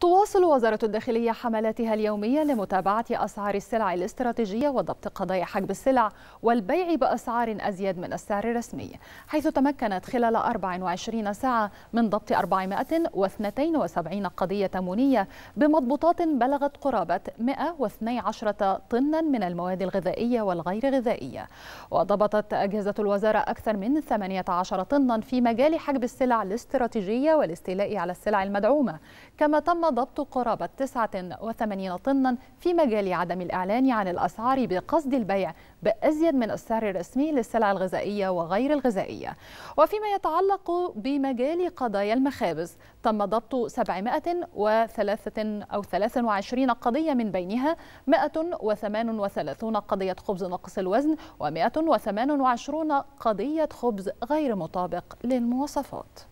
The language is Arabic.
تواصل وزارة الداخلية حملاتها اليومية لمتابعة أسعار السلع الاستراتيجية وضبط قضايا حجب السلع والبيع بأسعار أزيد من السعر الرسمي حيث تمكنت خلال 24 ساعة من ضبط 472 قضية تموينية بمضبوطات بلغت قرابة 112 طنا من المواد الغذائية والغير غذائية وضبطت أجهزة الوزارة أكثر من 18 طنا في مجال حجب السلع الاستراتيجية والاستيلاء على السلع المدعومة كما تم ضبط قرابة 89 طنا في مجال عدم الإعلان عن الأسعار بقصد البيع بأزيد من السعر الرسمي للسلع الغذائية وغير الغذائية وفيما يتعلق بمجال قضايا المخابز تم ضبط 703 أو 23 قضية من بينها 138 قضية خبز ناقص الوزن و 128 قضية خبز غير مطابق للمواصفات